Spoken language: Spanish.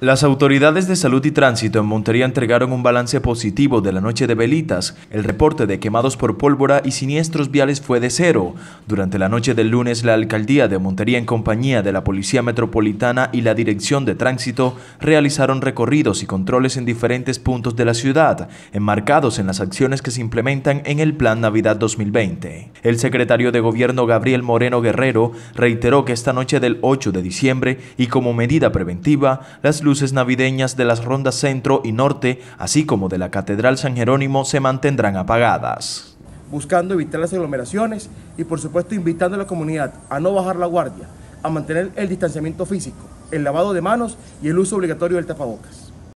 Las autoridades de salud y tránsito en Montería entregaron un balance positivo de la noche de velitas. El reporte de quemados por pólvora y siniestros viales fue de cero. Durante la noche del lunes, la alcaldía de Montería, en compañía de la Policía Metropolitana y la Dirección de Tránsito, realizaron recorridos y controles en diferentes puntos de la ciudad, enmarcados en las acciones que se implementan en el Plan Navidad 2020. El secretario de Gobierno Gabriel Moreno Guerrero reiteró que esta noche del 8 de diciembre y como medida preventiva, las luces navideñas de las rondas centro y norte, así como de la Catedral San Jerónimo, se mantendrán apagadas. Buscando evitar las aglomeraciones y por supuesto invitando a la comunidad a no bajar la guardia, a mantener el distanciamiento físico, el lavado de manos y el uso obligatorio del tapabocas.